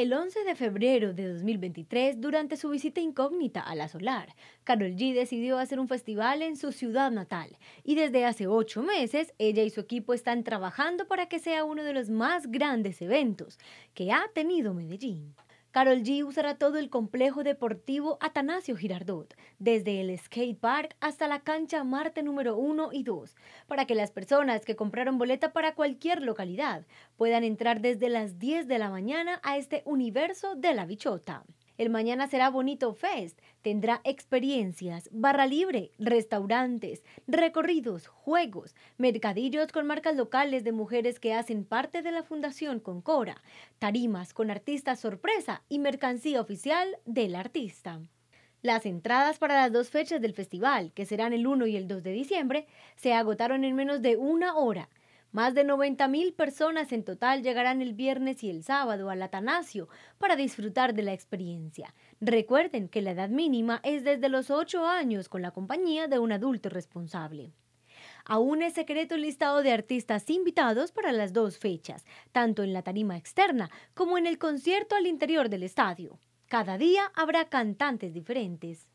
El 11 de febrero de 2023, durante su visita incógnita a la Solar, Carol G decidió hacer un festival en su ciudad natal y desde hace ocho meses ella y su equipo están trabajando para que sea uno de los más grandes eventos que ha tenido Medellín. Carol G usará todo el complejo deportivo Atanasio Girardot, desde el skate park hasta la cancha Marte número 1 y 2, para que las personas que compraron boleta para cualquier localidad puedan entrar desde las 10 de la mañana a este universo de la bichota. El mañana será Bonito Fest. Tendrá experiencias, barra libre, restaurantes, recorridos, juegos, mercadillos con marcas locales de mujeres que hacen parte de la Fundación Concora, tarimas con artistas sorpresa y mercancía oficial del artista. Las entradas para las dos fechas del festival, que serán el 1 y el 2 de diciembre, se agotaron en menos de una hora. Más de 90.000 personas en total llegarán el viernes y el sábado al Atanasio para disfrutar de la experiencia. Recuerden que la edad mínima es desde los 8 años con la compañía de un adulto responsable. Aún es secreto el listado de artistas invitados para las dos fechas, tanto en la tarima externa como en el concierto al interior del estadio. Cada día habrá cantantes diferentes.